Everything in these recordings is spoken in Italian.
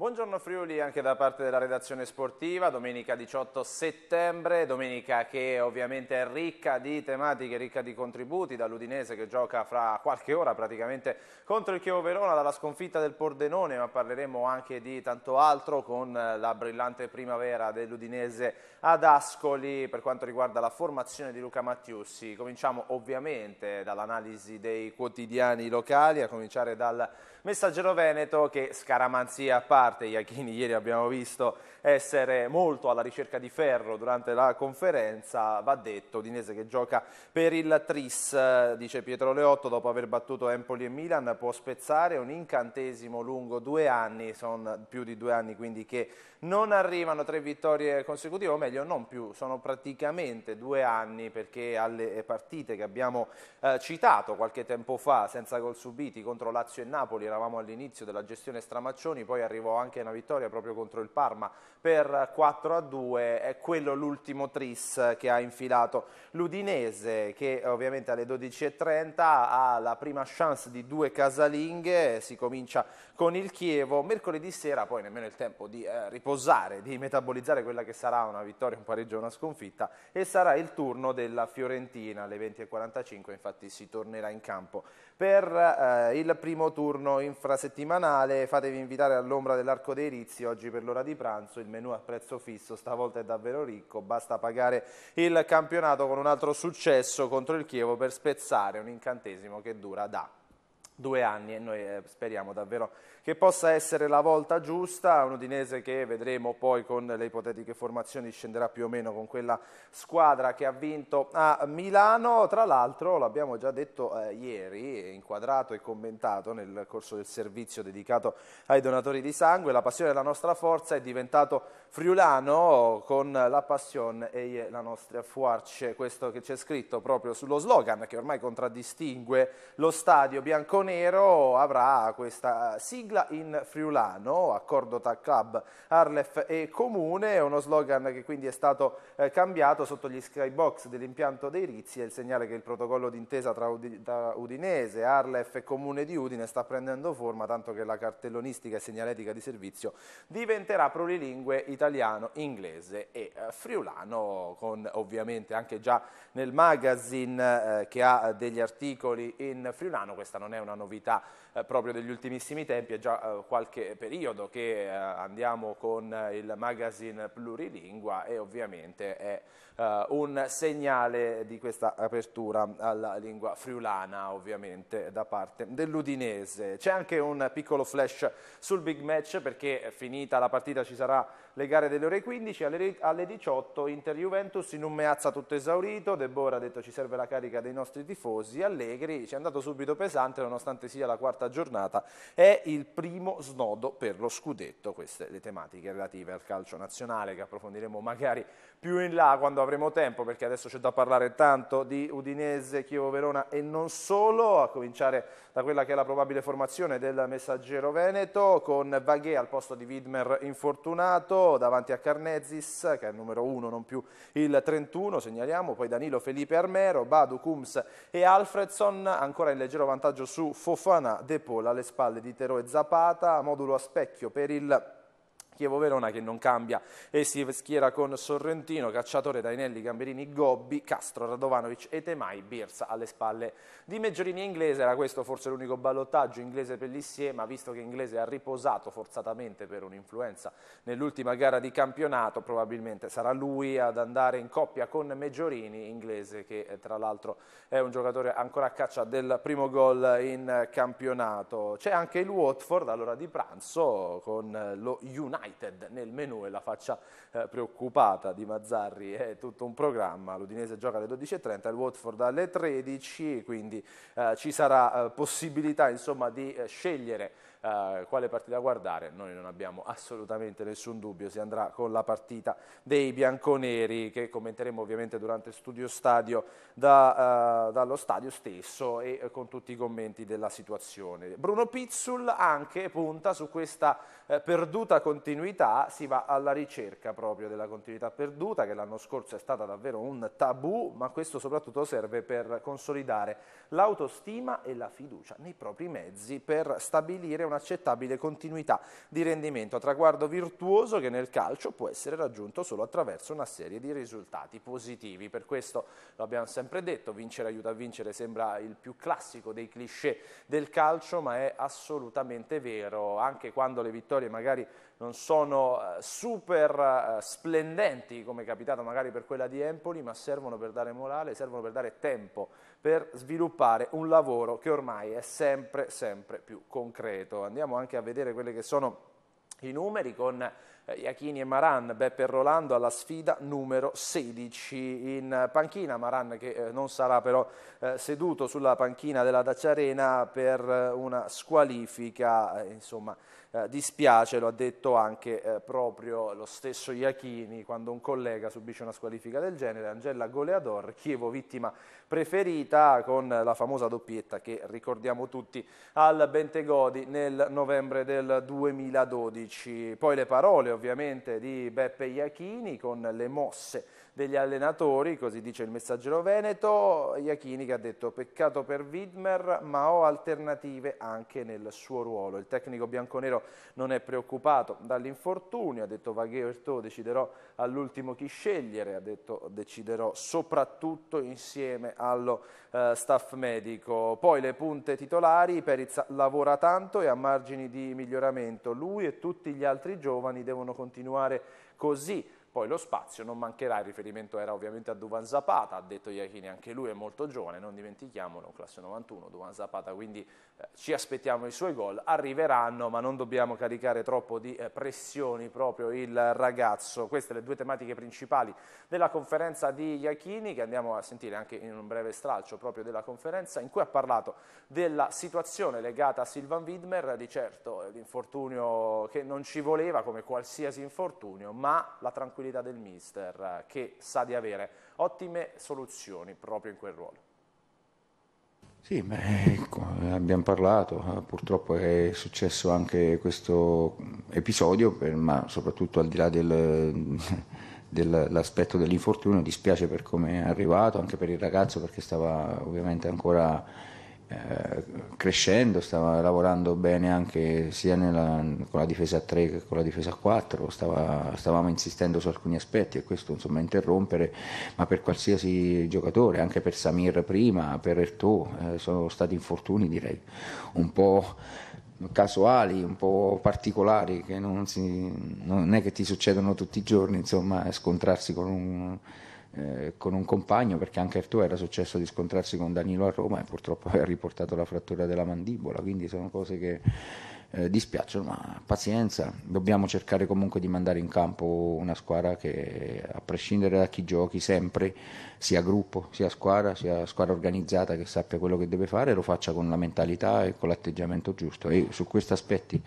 Buongiorno Friuli anche da parte della redazione sportiva, domenica 18 settembre, domenica che ovviamente è ricca di tematiche, ricca di contributi, dall'Udinese che gioca fra qualche ora praticamente contro il Chievo Verona, dalla sconfitta del Pordenone, ma parleremo anche di tanto altro con la brillante primavera dell'Udinese ad Ascoli per quanto riguarda la formazione di Luca Mattiussi. Cominciamo ovviamente dall'analisi dei quotidiani locali, a cominciare dal Messaggero Veneto che scaramanzia a parte parte, Iachini ieri abbiamo visto essere molto alla ricerca di ferro durante la conferenza, va detto, Dinese che gioca per il Tris, dice Pietro Leotto, dopo aver battuto Empoli e Milan può spezzare un incantesimo lungo due anni, sono più di due anni quindi che non arrivano tre vittorie consecutive, o meglio non più, sono praticamente due anni perché alle partite che abbiamo eh, citato qualche tempo fa senza gol subiti contro Lazio e Napoli, eravamo all'inizio della gestione Stramaccioni, poi arrivò anche una vittoria proprio contro il Parma per 4 a 2, è quello l'ultimo tris che ha infilato l'Udinese che ovviamente alle 12.30 ha la prima chance di due casalinghe, si comincia con il Chievo, mercoledì sera poi nemmeno il tempo di eh, riposare, di metabolizzare quella che sarà una vittoria, un pareggio, una sconfitta e sarà il turno della Fiorentina alle 20.45, infatti si tornerà in campo per eh, il primo turno infrasettimanale. Fatevi invitare all'ombra dell'Arco dei Rizzi oggi per l'ora di pranzo. Il menù a prezzo fisso stavolta è davvero ricco. Basta pagare il campionato con un altro successo contro il Chievo per spezzare un incantesimo che dura da due anni e noi eh, speriamo davvero che possa essere la volta giusta, un Udinese che vedremo poi con le ipotetiche formazioni scenderà più o meno con quella squadra che ha vinto a Milano, tra l'altro l'abbiamo già detto eh, ieri, inquadrato e commentato nel corso del servizio dedicato ai donatori di sangue, la passione della nostra forza è diventato friulano con la passione e la nostra fuarce, questo che c'è scritto proprio sullo slogan che ormai contraddistingue lo stadio bianconero avrà questa sigla in friulano, accordo tra club Arlef e Comune, uno slogan che quindi è stato eh, cambiato sotto gli skybox dell'impianto dei Rizzi, è il segnale che il protocollo d'intesa tra, Udinese, Arlef e Comune di Udine sta prendendo forma, tanto che la cartellonistica e segnaletica di servizio diventerà plurilingue italiana italiano, inglese e eh, friulano, con ovviamente anche già nel magazine eh, che ha degli articoli in friulano, questa non è una novità eh, proprio degli ultimissimi tempi, è già qualche periodo che andiamo con il magazine plurilingua e ovviamente è un segnale di questa apertura alla lingua friulana ovviamente da parte dell'Udinese. C'è anche un piccolo flash sul big match perché finita la partita ci sarà le gare delle ore 15 alle, 18 Inter-Juventus in un meazza tutto esaurito, Deborah ha detto ci serve la carica dei nostri tifosi, Allegri ci è andato subito pesante nonostante sia la quarta giornata, è il primo snodo per lo scudetto, queste le tematiche relative al calcio nazionale che approfondiremo magari più in là quando avremo tempo perché adesso c'è da parlare tanto di Udinese, Chievo Verona e non solo, a cominciare da quella che è la probabile formazione del messaggero Veneto con Vaghe al posto di Widmer infortunato, davanti a Carnezis, che è il numero 1, non più il 31, segnaliamo, poi Danilo Felipe Armero, Badu, Kums e Alfredson, ancora in leggero vantaggio su Fofana, De Paul alle spalle di Tero e Zapata, modulo a specchio per il Chievo-Verona che non cambia e si schiera con Sorrentino, Cacciatore, Dainelli, Gamberini, Gobbi, Castro, Radovanovic e Temai, Birsa alle spalle di Meggiorini Inglese. Era questo forse l'unico ballottaggio inglese per l'Issie, ma visto che Inglese ha riposato forzatamente per un'influenza nell'ultima gara di campionato, probabilmente sarà lui ad andare in coppia con Meggiorini, Inglese che eh, tra l'altro è un giocatore ancora a caccia del primo gol in campionato. C'è anche il Watford all'ora di pranzo con eh, lo United United nel menu e la faccia eh, preoccupata di Mazzarri è tutto un programma, l'Udinese gioca alle 12.30, il Watford alle 13, quindi eh, ci sarà eh, possibilità insomma, di eh, scegliere eh, quale partita guardare, noi non abbiamo assolutamente nessun dubbio, si andrà con la partita dei bianconeri che commenteremo ovviamente durante Studio Stadio da, eh, dallo stadio stesso e eh, con tutti i commenti della situazione. Bruno Pizzul anche punta su questa eh, perduta continuità, si va alla ricerca proprio della continuità perduta che l'anno scorso è stata davvero un tabù, ma questo soprattutto serve per consolidare l'autostima e la fiducia nei propri mezzi per stabilire un'accettabile continuità di rendimento, traguardo virtuoso che nel calcio può essere raggiunto solo attraverso una serie di risultati positivi. Per questo lo abbiamo sempre detto, vincere aiuta a vincere sembra il più classico dei cliché del calcio, ma è assolutamente vero, anche quando le vittorie magari non sono eh, super eh, splendenti come è capitato magari per quella di Empoli, ma servono per dare morale, servono per dare tempo per sviluppare un lavoro che ormai è sempre, sempre più concreto. Andiamo anche a vedere quelli che sono i numeri con eh, Iachini e Maran, Beppe e Rolando alla sfida numero 16 in panchina, Maran che non sarà però seduto sulla panchina della Dacia Arena per una squalifica insomma, eh, dispiace, lo ha detto anche eh, proprio lo stesso Iachini quando un collega subisce una squalifica del genere, Angela Goleador, Chievo vittima preferita con la famosa doppietta che ricordiamo tutti al Bentegodi nel novembre del 2012. Poi le parole ovviamente di Beppe Iachini con le mosse degli allenatori, così dice il messaggero veneto, Iachini che ha detto peccato per Widmer ma ho alternative anche nel suo ruolo. Il tecnico bianconero non è preoccupato dall'infortunio, ha detto Vaghe Vagherto deciderò all'ultimo chi scegliere, ha detto deciderò soprattutto insieme allo eh, staff medico. Poi le punte titolari, Perizza lavora tanto e a margini di miglioramento, lui e tutti gli altri giovani devono continuare così poi lo spazio non mancherà, il riferimento era ovviamente a Duvan Zapata, ha detto Iachini, anche lui è molto giovane, non dimentichiamolo, classe 91, Duvan Zapata, quindi eh, ci aspettiamo i suoi gol, arriveranno ma non dobbiamo caricare troppo di eh, pressioni proprio il ragazzo. Queste le due tematiche principali della conferenza di Iachini che andiamo a sentire anche in un breve stralcio proprio della conferenza in cui ha parlato della situazione legata a Silvan Widmer, di certo eh, l'infortunio che non ci voleva come qualsiasi infortunio, ma la tranquillità tranquillità del mister che sa di avere ottime soluzioni proprio in quel ruolo. Sì, beh, ecco, abbiamo parlato, eh, purtroppo è successo anche questo episodio, ma soprattutto al di là del, dell'aspetto dell'infortunio, dispiace per come è arrivato, anche per il ragazzo perché stava ovviamente ancora eh, crescendo, stava lavorando bene anche sia nella, con la difesa 3 che con la difesa 4, stava, stavamo insistendo su alcuni aspetti e questo insomma interrompere, ma per qualsiasi giocatore, anche per Samir prima, per Ertò, eh, sono stati infortuni direi un po' casuali, un po' particolari, che non, si, non è che ti succedono tutti i giorni, insomma, scontrarsi con un eh, con un compagno, perché anche a era successo di scontrarsi con Danilo a Roma e purtroppo ha riportato la frattura della mandibola, quindi sono cose che eh, dispiacciono, ma pazienza, dobbiamo cercare comunque di mandare in campo una squadra che a prescindere da chi giochi sempre, sia gruppo, sia squadra, sia squadra organizzata che sappia quello che deve fare, lo faccia con la mentalità e con l'atteggiamento giusto e su questi aspetti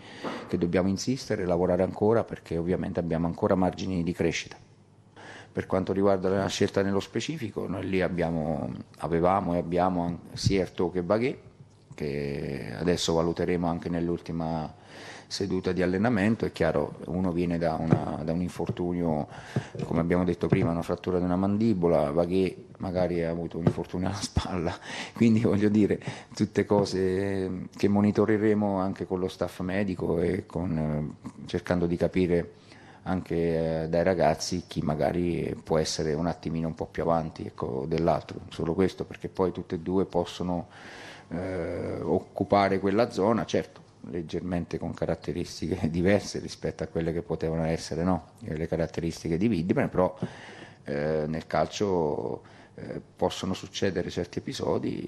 che dobbiamo insistere, lavorare ancora perché ovviamente abbiamo ancora margini di crescita. Per quanto riguarda la scelta nello specifico, noi lì abbiamo, avevamo e abbiamo sia Erto che Baghet, che adesso valuteremo anche nell'ultima seduta di allenamento. È chiaro, uno viene da, una, da un infortunio, come abbiamo detto prima, una frattura di una mandibola, Baghet magari ha avuto un infortunio alla spalla, quindi voglio dire tutte cose che monitoreremo anche con lo staff medico e con, eh, cercando di capire anche eh, dai ragazzi chi magari può essere un attimino un po' più avanti ecco, dell'altro, solo questo perché poi tutte e due possono eh, occupare quella zona, certo leggermente con caratteristiche diverse rispetto a quelle che potevano essere no? le caratteristiche di Widman, però eh, nel calcio eh, possono succedere certi episodi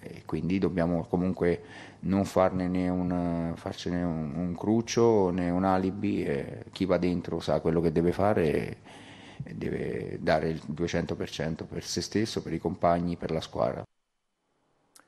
e quindi dobbiamo comunque non farne né un, farcene un, un cruccio né un alibi, eh, chi va dentro sa quello che deve fare e deve dare il 200% per se stesso, per i compagni, per la squadra.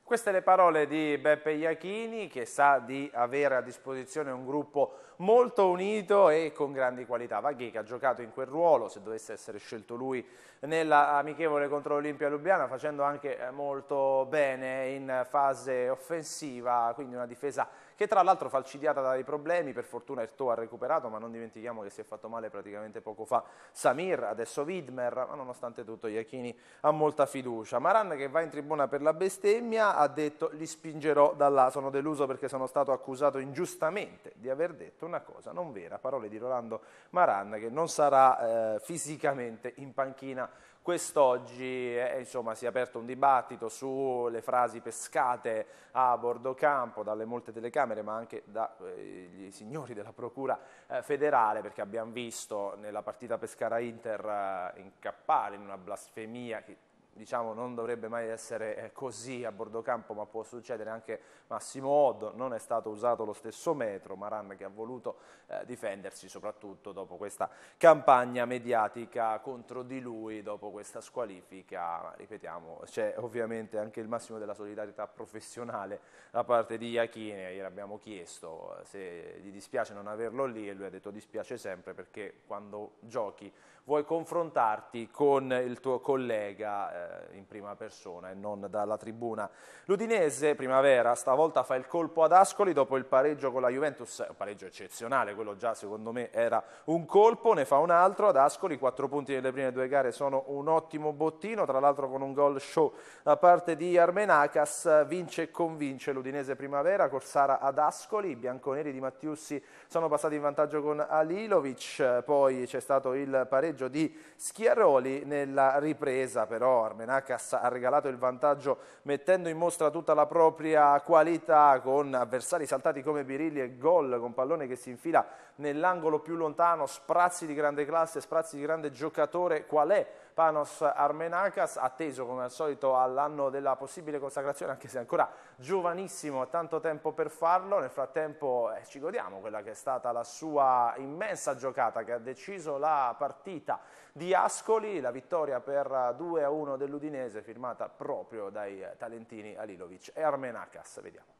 Queste le parole di Beppe Iachini che sa di avere a disposizione un gruppo molto unito e con grandi qualità. Vaghi che ha giocato in quel ruolo, se dovesse essere scelto lui, nella amichevole contro l'Olimpia Lubiana, facendo anche molto bene in fase offensiva, quindi una difesa che tra l'altro falcidiata dai problemi, per fortuna Erto ha recuperato, ma non dimentichiamo che si è fatto male praticamente poco fa Samir, adesso Widmer, ma nonostante tutto Iachini ha molta fiducia. Maran che va in tribuna per la bestemmia ha detto li spingerò da là, sono deluso perché sono stato accusato ingiustamente di aver detto una cosa non vera, parole di Rolando Maran che non sarà eh, fisicamente in panchina Quest'oggi eh, si è aperto un dibattito sulle frasi pescate a bordo campo dalle molte telecamere ma anche dai eh, signori della Procura eh, federale perché abbiamo visto nella partita Pescara-Inter eh, incappare in una blasfemia che diciamo, non dovrebbe mai essere eh, così a bordo campo, ma può succedere anche Massimo Oddo, non è stato usato lo stesso metro, Maran che ha voluto eh, difendersi soprattutto dopo questa campagna mediatica contro di lui, dopo questa squalifica, ripetiamo, c'è ovviamente anche il massimo della solidarietà professionale da parte di Iachine, ieri abbiamo chiesto eh, se gli dispiace non averlo lì e lui ha detto dispiace sempre perché quando giochi vuoi confrontarti con il tuo collega eh, in prima persona e non dalla tribuna. L'Udinese, primavera, stavolta fa il colpo ad Ascoli dopo il pareggio con la Juventus, un pareggio eccezionale, quello già secondo me era un colpo, ne fa un altro ad Ascoli, quattro punti nelle prime due gare sono un ottimo bottino, tra l'altro con un gol show da parte di Armenacas, vince e convince l'Udinese primavera, Corsara ad Ascoli, i bianconeri di Mattiussi sono passati in vantaggio con Alilovic, poi c'è stato il pareggio pareggio di Schiaroli nella ripresa però Armenacas ha regalato il vantaggio mettendo in mostra tutta la propria qualità con avversari saltati come Birilli e gol con pallone che si infila nell'angolo più lontano, sprazzi di grande classe, sprazzi di grande giocatore, qual è? Panos Armenakas, atteso come al solito all'anno della possibile consacrazione, anche se ancora giovanissimo, ha tanto tempo per farlo, nel frattempo eh, ci godiamo quella che è stata la sua immensa giocata che ha deciso la partita di Ascoli, la vittoria per 2-1 dell'Udinese firmata proprio dai talentini Alilovic e Armenakas, vediamo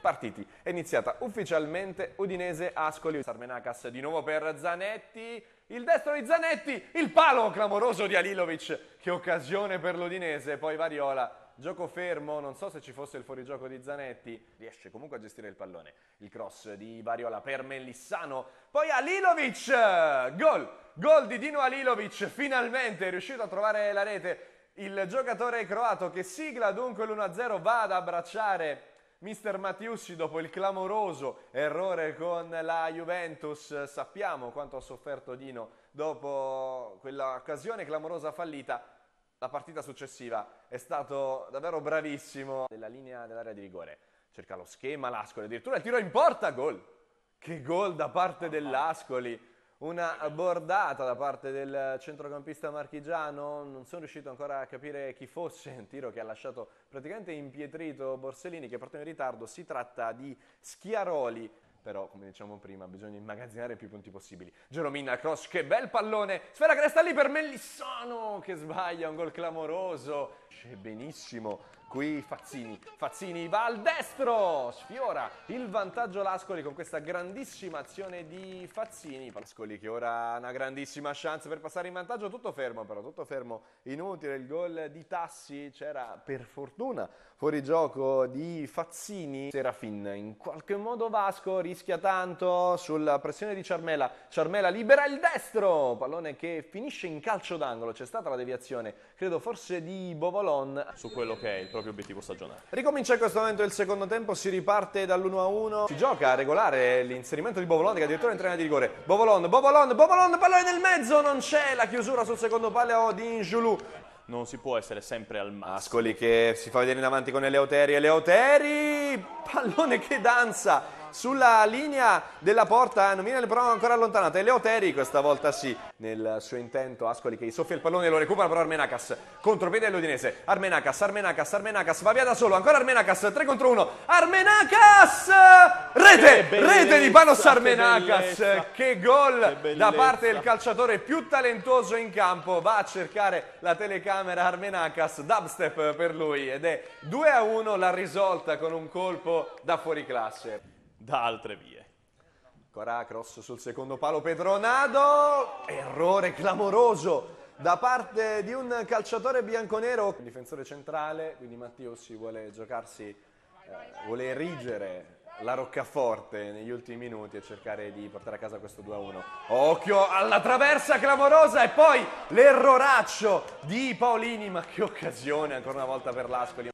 partiti. È iniziata ufficialmente Udinese Ascoli. Sarmenacas di nuovo per Zanetti. Il destro di Zanetti, il palo clamoroso di Alilovic. Che occasione per l'Udinese. Poi Variola gioco fermo, non so se ci fosse il fuorigioco di Zanetti, riesce comunque a gestire il pallone. Il cross di Variola per Melissano. poi Alilovic, gol, gol di Dino Alilovic, finalmente è riuscito a trovare la rete. Il giocatore croato che sigla dunque l'1-0 va ad abbracciare Mister Mattiusci dopo il clamoroso errore con la Juventus, sappiamo quanto ha sofferto Dino dopo quell'occasione clamorosa fallita, la partita successiva è stato davvero bravissimo della linea dell'area di rigore, cerca lo schema, l'Ascoli addirittura il tiro in porta, gol! Che gol da parte dell'Ascoli! Una bordata da parte del centrocampista marchigiano, non sono riuscito ancora a capire chi fosse, un tiro che ha lasciato praticamente impietrito Borsellini che è partito in ritardo, si tratta di Schiaroli, però come diciamo prima bisogna immagazzinare più punti possibili. Geromina cross, che bel pallone, sfera che resta lì per Mellissano che sbaglia, un gol clamoroso, c'è benissimo Qui Fazzini, Fazzini va al destro, sfiora il vantaggio Lascoli con questa grandissima azione di Fazzini. Pascoli che ora ha una grandissima chance per passare in vantaggio, tutto fermo però, tutto fermo, inutile il gol di Tassi, c'era per fortuna fuori gioco di Fazzini. Serafin in qualche modo Vasco rischia tanto sulla pressione di Ciarmela, Ciarmela libera il destro, pallone che finisce in calcio d'angolo, c'è stata la deviazione, credo forse di Bovolon su quello che è il programma proprio obiettivo stagionale. Ricomincia in questo momento il secondo tempo, si riparte dall'1-1. Si gioca a regolare l'inserimento di Bovolon che addirittura entra in area di rigore. Bovolon, Bovolon, Bovolon, pallone nel mezzo, non c'è la chiusura sul secondo palo di Ingiulù non si può essere sempre al massimo. Ascoli che si fa vedere in avanti con Eleuteri, Eleuteri, pallone che danza, sulla linea della porta, eh, nomina le prova ancora allontanata, Eleoteri questa volta sì, nel suo intento Ascoli che soffia il pallone e lo recupera però Armenacas, contropiede l'Udinese, Armenacas, Armenacas, Armenacas, va via da solo, ancora Armenacas, 3 contro 1, Armenacas, rete, rete di Panos Armenacas, che, che gol che da parte del calciatore più talentoso in campo, va a cercare la telecamera Armenacas, dubstep per lui ed è 2 a 1 la risolta con un colpo da fuori classe da altre vie. Ancora cross sul secondo palo Pedronado, errore clamoroso da parte di un calciatore bianconero, un difensore centrale, quindi Matteo si vuole giocarsi, eh, vuole erigere la roccaforte negli ultimi minuti e cercare di portare a casa questo 2-1. Occhio alla traversa clamorosa e poi l'erroraccio di Paolini, ma che occasione ancora una volta per l'Ascoli.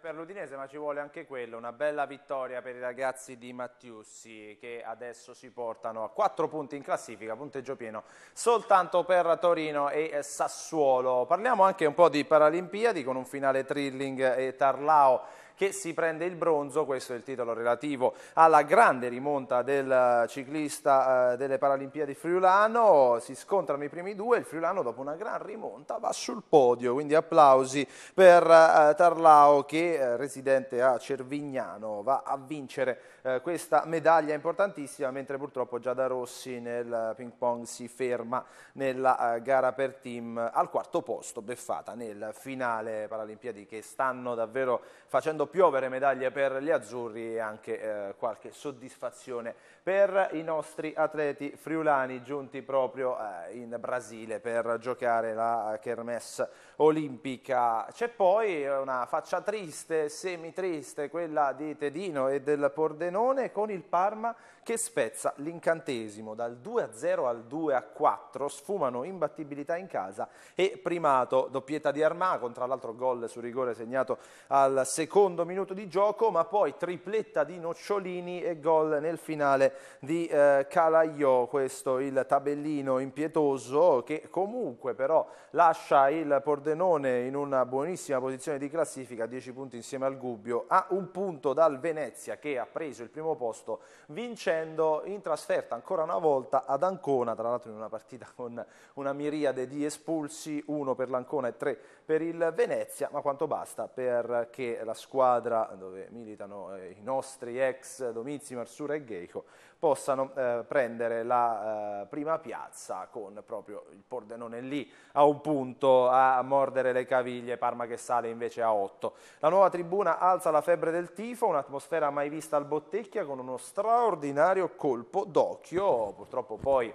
per l'Udinese ma ci vuole anche quello, una bella vittoria per i ragazzi di Mattiussi che adesso si portano a 4 punti in classifica, punteggio pieno soltanto per Torino e Sassuolo. Parliamo anche un po' di Paralimpiadi con un finale Trilling e Tarlao che si prende il bronzo, questo è il titolo relativo alla grande rimonta del ciclista eh, delle Paralimpiadi Friulano, si scontrano i primi due, il Friulano dopo una gran rimonta va sul podio, quindi applausi per eh, Tarlao che eh, residente a Cervignano va a vincere eh, questa medaglia importantissima, mentre purtroppo Giada Rossi nel ping pong si ferma nella eh, gara per team al quarto posto, beffata nel finale Paralimpiadi che stanno davvero facendo piovere medaglie per gli azzurri e anche eh, qualche soddisfazione per i nostri atleti friulani giunti proprio eh, in Brasile per giocare la Kermesse olimpica. C'è poi eh, una faccia triste, semi triste, quella di Tedino e del Pordenone con il Parma che spezza l'incantesimo. Dal 2 a 0 al 2 a 4 sfumano imbattibilità in casa e primato doppietta di Armagon, tra l'altro gol su rigore segnato al secondo minuto di gioco, ma poi tripletta di Nocciolini e gol nel finale di eh, Calaiò, questo il tabellino impietoso che comunque però lascia il Pordenone in una buonissima posizione di classifica, 10 punti insieme al Gubbio, a un punto dal Venezia che ha preso il primo posto vincendo vincendo in trasferta ancora una volta ad Ancona, tra l'altro in una partita con una miriade di espulsi, uno per l'Ancona e tre per il Venezia, ma quanto basta perché la squadra dove militano eh, i nostri ex Domizi, Marsura e Geico possano eh, prendere la eh, prima piazza con proprio il Pordenone lì a un punto a mordere le caviglie, Parma che sale invece a 8. La nuova tribuna alza la febbre del tifo, un'atmosfera mai vista al Bottecchia con uno straordinario colpo d'occhio, purtroppo poi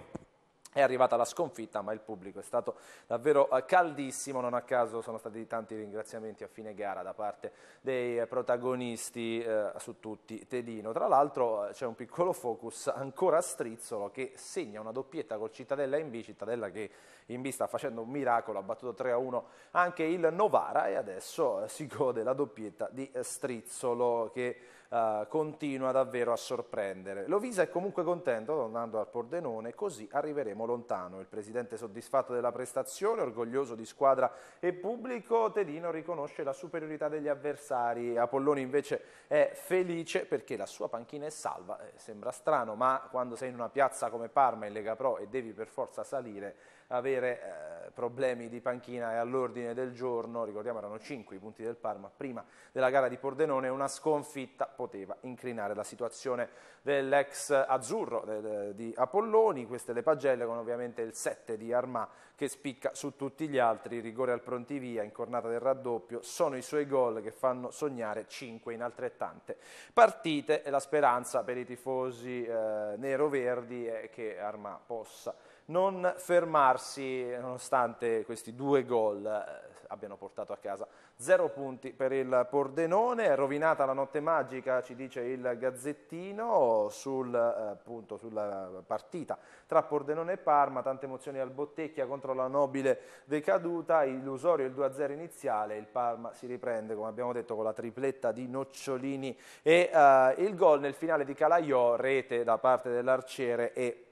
è arrivata la sconfitta, ma il pubblico è stato davvero eh, caldissimo, non a caso sono stati tanti ringraziamenti a fine gara da parte dei protagonisti eh, su tutti Tedino. Tra l'altro eh, c'è un piccolo focus ancora a Strizzolo che segna una doppietta col Cittadella in B, Cittadella che in B sta facendo un miracolo, ha battuto 3-1 a anche il Novara e adesso eh, si gode la doppietta di Strizzolo che eh, continua davvero a sorprendere. Lovisa è comunque contento tornando al Pordenone, così arriveremo lontano. Il presidente soddisfatto della prestazione, orgoglioso di squadra e pubblico, Tedino riconosce la superiorità degli avversari. Apolloni invece è felice perché la sua panchina è salva, eh, sembra strano, ma quando sei in una piazza come Parma in Lega Pro e devi per forza salire avere eh, problemi di panchina è all'ordine del giorno, ricordiamo erano 5 i punti del Parma prima della gara di Pordenone, una sconfitta poteva incrinare la situazione dell'ex azzurro de, de, di Apolloni, queste le pagelle con ovviamente il 7 di Armà che spicca su tutti gli altri, rigore al prontivia, incornata del raddoppio, sono i suoi gol che fanno sognare 5 in altrettante partite e la speranza per i tifosi eh, nero-verdi è che Armà possa non fermarsi nonostante questi due gol eh, abbiano portato a casa. Zero punti per il Pordenone, rovinata la notte magica, ci dice il Gazzettino, sul, eh, appunto, sulla partita tra Pordenone e Parma, tante emozioni al Bottecchia contro la nobile decaduta, illusorio il 2-0 iniziale, il Parma si riprende, come abbiamo detto, con la tripletta di Nocciolini e uh, il gol nel finale di Calaiò, rete da parte dell'arciere e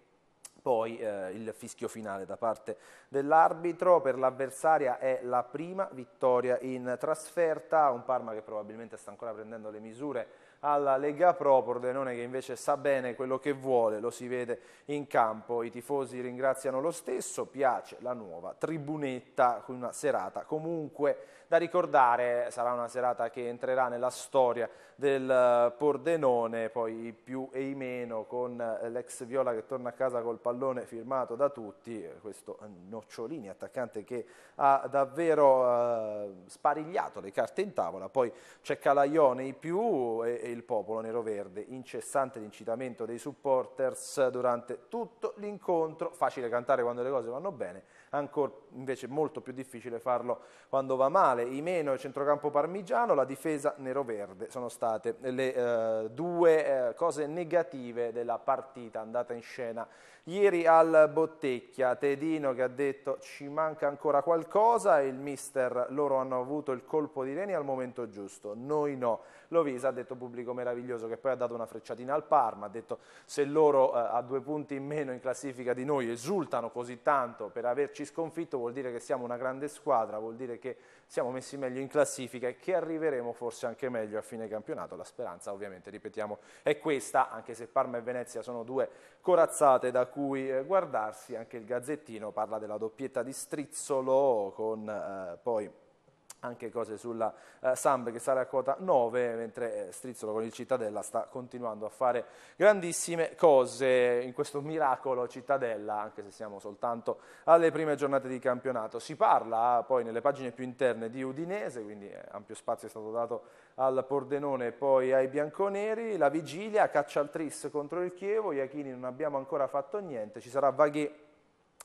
poi eh, il fischio finale da parte dell'arbitro, per l'avversaria è la prima vittoria in trasferta, un Parma che probabilmente sta ancora prendendo le misure alla Lega Pro, Pordenone che invece sa bene quello che vuole, lo si vede in campo, i tifosi ringraziano lo stesso, piace la nuova tribunetta, una serata comunque da ricordare, sarà una serata che entrerà nella storia del eh, Pordenone, poi i più e i meno con eh, l'ex Viola che torna a casa col pallone firmato da tutti, eh, questo Nocciolini attaccante che ha davvero eh, sparigliato le carte in tavola, poi c'è Calaione i più e, e il popolo nero-verde, incessante l'incitamento dei supporters durante tutto l'incontro, facile cantare quando le cose vanno bene, ancora invece molto più difficile farlo quando va male. Imeno e centrocampo parmigiano, la difesa nero-verde sono state le eh, due eh, cose negative della partita andata in scena Ieri al Bottecchia, Tedino che ha detto ci manca ancora qualcosa il mister, loro hanno avuto il colpo di reni al momento giusto, noi no. Lovisa ha detto pubblico meraviglioso che poi ha dato una frecciatina al Parma, ha detto se loro eh, a due punti in meno in classifica di noi esultano così tanto per averci sconfitto vuol dire che siamo una grande squadra, vuol dire che siamo messi meglio in classifica e che arriveremo forse anche meglio a fine campionato. La speranza ovviamente, ripetiamo, è questa, anche se Parma e Venezia sono due corazzate da cui eh, guardarsi, anche il Gazzettino parla della doppietta di Strizzolo con eh, poi anche cose sulla eh, Samp che sale a quota 9, mentre eh, Strizzolo con il Cittadella sta continuando a fare grandissime cose in questo miracolo Cittadella, anche se siamo soltanto alle prime giornate di campionato. Si parla ah, poi nelle pagine più interne di Udinese, quindi eh, ampio spazio è stato dato al Pordenone e poi ai Bianconeri, la vigilia, caccia al Tris contro il Chievo, Iachini non abbiamo ancora fatto niente, ci sarà Vaghe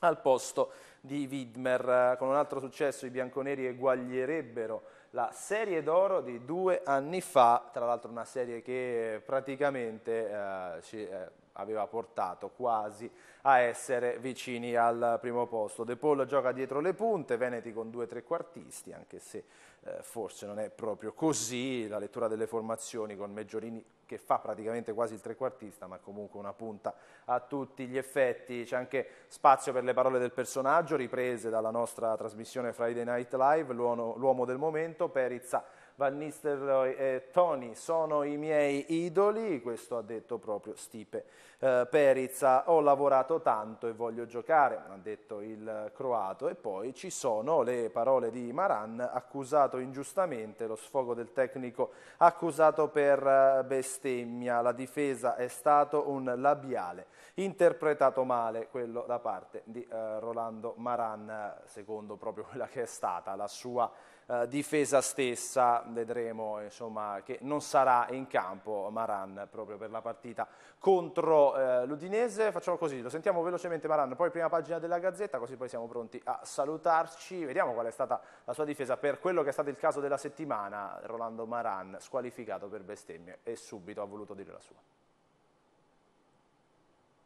al posto di Widmer. Eh, con un altro successo i bianconeri eguaglierebbero la serie d'oro di due anni fa, tra l'altro una serie che praticamente eh, ci, eh, aveva portato quasi a essere vicini al primo posto. De Paul gioca dietro le punte, Veneti con due trequartisti, anche se eh, forse non è proprio così, la lettura delle formazioni con Meggiorini che fa praticamente quasi il trequartista, ma comunque una punta a tutti gli effetti. C'è anche spazio per le parole del personaggio, riprese dalla nostra trasmissione Friday Night Live, l'uomo del momento, Perizza Van Nistelrooy e Tony sono i miei idoli, questo ha detto proprio Stipe eh, Perizza, ho lavorato tanto e voglio giocare, ha detto il croato, e poi ci sono le parole di Maran, accusato ingiustamente, lo sfogo del tecnico accusato per eh, bestemmia, la difesa è stato un labiale, interpretato male quello da parte di eh, Rolando Maran, secondo proprio quella che è stata la sua eh, difesa stessa vedremo insomma, che non sarà in campo Maran proprio per la partita contro eh, l'Udinese. Facciamo così, lo sentiamo velocemente Maran, poi prima pagina della Gazzetta così poi siamo pronti a salutarci. Vediamo qual è stata la sua difesa per quello che è stato il caso della settimana. Rolando Maran squalificato per bestemmie e subito ha voluto dire la sua.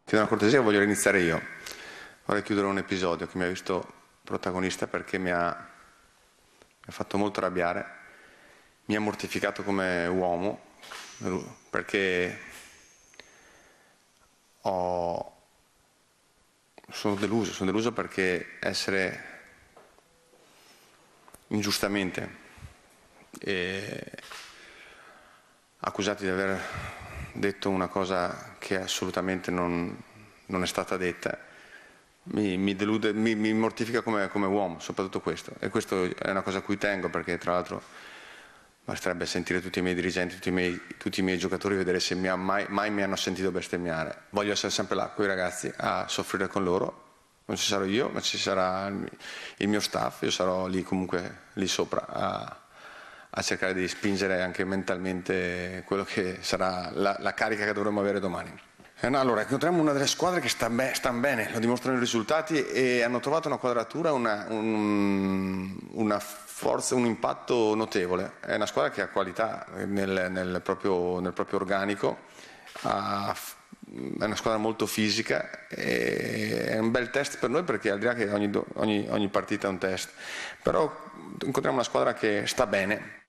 Ti do una cortesia, voglio iniziare io. Vorrei chiudere un episodio che mi ha visto protagonista perché mi ha mi ha fatto molto arrabbiare, mi ha mortificato come uomo, perché ho, sono deluso, sono deluso perché essere ingiustamente accusati di aver detto una cosa che assolutamente non, non è stata detta mi, mi, delude, mi, mi mortifica come, come, uomo, soprattutto questo. E questo è una cosa a cui tengo perché tra l'altro basterebbe sentire tutti i miei dirigenti, tutti i miei, tutti i miei giocatori, vedere se mi ha, mai, mai, mi hanno sentito bestemmiare. Voglio essere sempre là con i ragazzi a soffrire con loro. Non ci sarò io, ma ci sarà il mio staff, io sarò lì comunque lì sopra a, a cercare di spingere anche mentalmente quello che sarà la, la carica che dovremo avere domani. Eh, allora, incontriamo una delle squadre che sta, be sta bene, lo dimostrano i risultati e hanno trovato una quadratura, una, un, una forza, un impatto notevole. È una squadra che ha qualità nel, nel, proprio, nel proprio, organico, ha, è una squadra molto fisica e è un bel test per noi perché al di là che ogni, ogni, ogni partita è un test, però incontriamo una squadra che sta bene,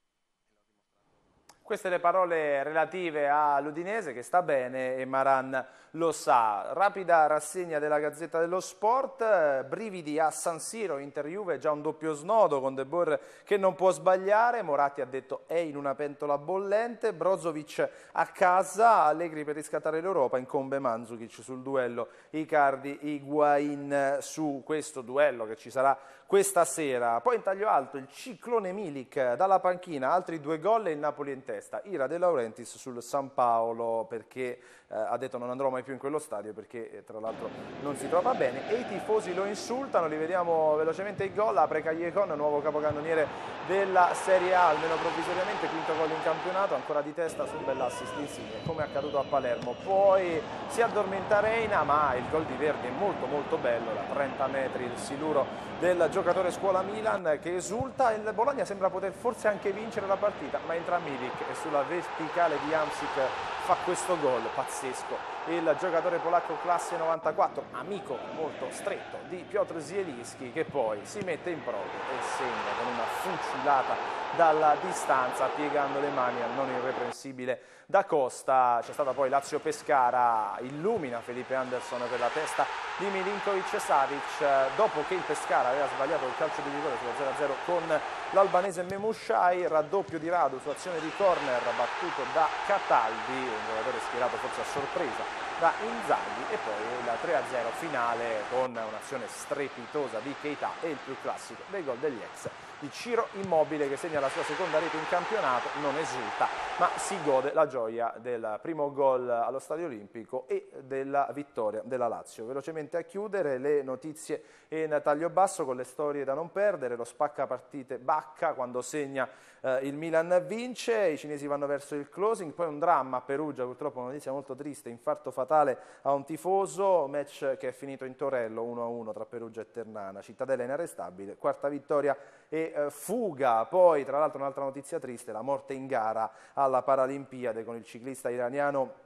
queste le parole relative all'Udinese che sta bene e Maran lo sa. Rapida rassegna della Gazzetta dello Sport, eh, brividi a San Siro, Inter Juve, già un doppio snodo con De Boer che non può sbagliare, Moratti ha detto è in una pentola bollente, Brozovic a casa, Allegri per riscattare l'Europa, incombe Manzukic sul duello Icardi-Iguain su questo duello che ci sarà questa sera. Poi in taglio alto il ciclone Milik dalla panchina, altri due gol e il Napoli in testa. Ira De Laurentiis sul San Paolo perché eh, ha detto non andrò mai più in quello stadio perché eh, tra l'altro non si trova bene e i tifosi lo insultano, li vediamo velocemente i gol, apre Cagliecon, nuovo capocannoniere della Serie A, almeno provvisoriamente, quinto gol in campionato, ancora di testa sul bell'assist insigne come è accaduto a Palermo. Poi si addormenta Reina ma il gol di Verdi è molto molto bello, da 30 metri il siluro del giocatore scuola Milan che esulta e il Bologna sembra poter forse anche vincere la partita ma entra Milik e sulla verticale di Amsic fa questo gol pazzesco. Il giocatore polacco classe 94, amico molto stretto di Piotr Zielinski che poi si mette in proprio e segna con una fucilata dalla distanza piegando le mani al non irreprensibile da Costa. C'è stata poi Lazio Pescara, illumina Felipe Anderson per la testa di Milinkovic e Savic eh, dopo che il Pescara aveva sbagliato il calcio di rigore sullo 0-0 con l'albanese Memushai, raddoppio di Radu su azione di corner battuto da Cataldi un l'aver schierato forse a sorpresa da Inzaghi e poi il 3-0 finale con un'azione strepitosa di Keita e il più classico dei gol degli ex di Ciro Immobile che segna la sua seconda rete in campionato, non esulta ma si gode la gioia del primo gol allo Stadio Olimpico e della vittoria della Lazio. Velocemente a chiudere le notizie in taglio basso con le storie da non perdere, lo spacca partite Bacca quando segna eh, il Milan vince, i cinesi vanno verso il closing, poi un dramma a Perugia, purtroppo una notizia molto triste, infarto fatale a un tifoso, match che è finito in Torello 1-1 tra Perugia e Ternana, Cittadella inarrestabile, quarta vittoria e eh, fuga, poi tra l'altro un'altra notizia triste, la morte in gara alla Paralimpiade con il ciclista iraniano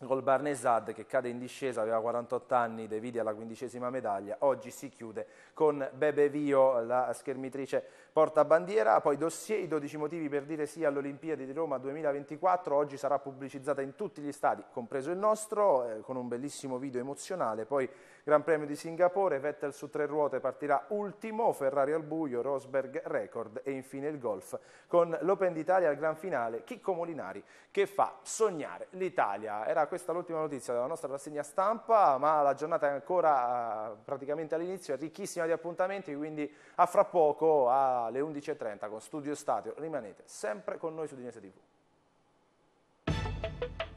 Gol Barnesad che cade in discesa, aveva 48 anni, De Vidi alla quindicesima medaglia, oggi si chiude con Bebe Vio, la schermitrice portabandiera, poi dossier, i 12 motivi per dire sì alle Olimpiadi di Roma 2024, oggi sarà pubblicizzata in tutti gli stati, compreso il nostro, eh, con un bellissimo video emozionale, poi Gran Premio di Singapore, Vettel su tre ruote partirà ultimo, Ferrari al buio, Rosberg record e infine il golf con l'Open d'Italia al gran finale, Chicco Molinari che fa sognare l'Italia. Era questa l'ultima notizia della nostra rassegna stampa, ma la giornata è ancora eh, praticamente all'inizio, è ricchissima di appuntamenti, quindi a fra poco a alle 11.30 con Studio Stadio. Rimanete sempre con noi su Dinese TV.